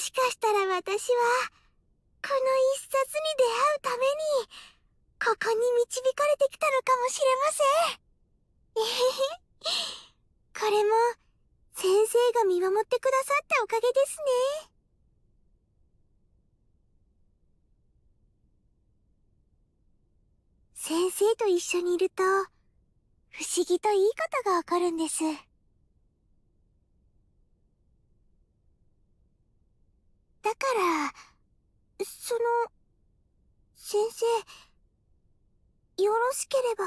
しかしたら私は、この一冊に出会うために、ここに導かれてきたのかもしれません。えへへ。これも、先生が見守ってくださったおかげですね。先生と一緒にいると、不思議といいことが起こるんです。からその先生よろしければ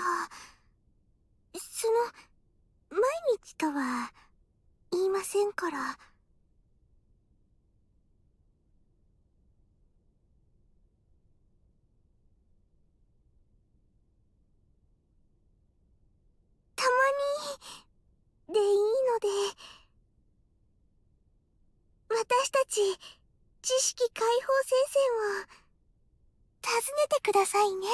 その毎日とは言いませんからたまにでいいので私たち知識解放戦線を、訪ねてくださいね。